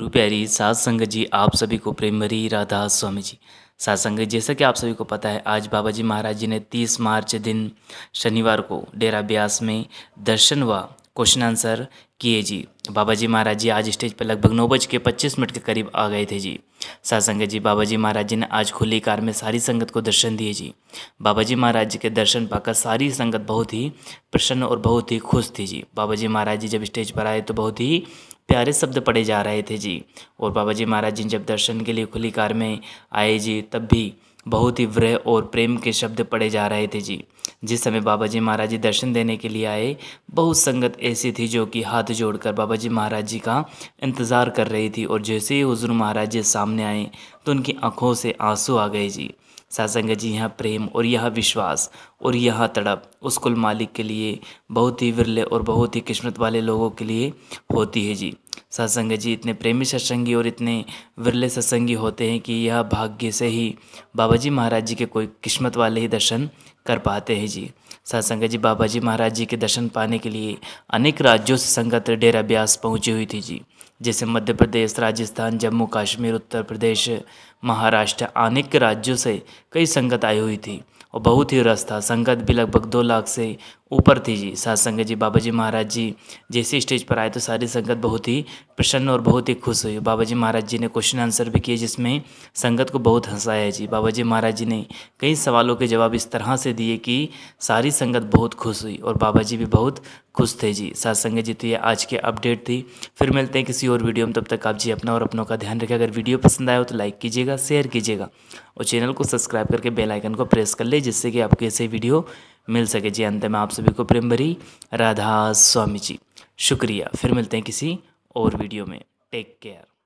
रुपयारी सात संग जी आप सभी को प्रेम भरी राधा स्वामी जी सात संग जैसा कि आप सभी को पता है आज बाबा जी महाराज जी ने 30 मार्च दिन शनिवार को डेरा ब्यास में दर्शन व क्वेश्चन आंसर किए जी बाबा जी महाराज जी आज स्टेज पर लगभग नौ बज के पच्चीस मिनट के करीब आ गए थे जी सासंग जी बाबा जी महाराज जी ने आज खुली कार में सारी संगत को दर्शन दिए जी बाबा जी महाराज जी के दर्शन पाकर सारी संगत बहुत ही प्रसन्न और बहुत ही खुश थी जी बाबा जी महाराज जी जब स्टेज पर आए तो बहुत ही प्यारे शब्द पढ़े जा रहे थे जी और बाबा जी महाराज जी जब दर्शन के लिए खुली कार में आए जी तब भी बहुत ही व्रह और प्रेम के शब्द पढ़े जा रहे थे जी जिस समय बाबा जी महाराज जी दर्शन देने के लिए आए बहुत संगत ऐसी थी जो कि हाथ जोड़कर बाबा जी महाराज जी का इंतज़ार कर रही थी और जैसे ही हजूर महाराज जी सामने आए तो उनकी आँखों से आंसू आ गए जी सासंग जी यहाँ प्रेम और यह विश्वास और यह तड़प उस कुल मालिक के लिए बहुत ही विरले और बहुत ही किस्मत वाले लोगों के लिए होती है जी सत्संग जी इतने प्रेमी सत्संगी और इतने विरले सत्संगी होते हैं कि यह भाग्य से ही बाबा जी महाराज जी के कोई किस्मत वाले ही दर्शन कर पाते हैं जी सत्संग जी बाबा जी महाराज जी के दर्शन पाने के लिए अनेक राज्यों से संगत डेरा ब्यास पहुँची हुई थी जी जैसे मध्य प्रदेश राजस्थान जम्मू कश्मीर उत्तर प्रदेश महाराष्ट्र अनेक राज्यों से कई संगत आई हुई थी और बहुत ही रस था संगत भी लगभग दो लाख से ऊपर थी जी सात संगत जी बाबा जी महाराज जी जैसे स्टेज पर आए तो सारी संगत बहुत ही प्रसन्न और बहुत ही खुश हुई बाबा जी महाराज जी ने क्वेश्चन आंसर भी किए जिसमें संगत को बहुत हंसाया है जी बाबा जी महाराज जी ने कई सवालों के जवाब इस तरह से दिए कि सारी संगत बहुत खुश हुई और बाबा जी भी बहुत खुश थे जी सात संगत जी तो ये आज की अपडेट थी फिर मिलते हैं किसी और वीडियो में तब तक आप जी अपना और अपनों का ध्यान रखें अगर वीडियो पसंद आए तो लाइक कीजिएगा शेयर कीजिएगा और चैनल को सब्सक्राइब करके बेलाइकन को प्रेस कर ले जिससे कि आपके ऐसे वीडियो मिल सके जी अंत में आप सभी को प्रेम भरी राधा स्वामी जी शुक्रिया फिर मिलते हैं किसी और वीडियो में टेक केयर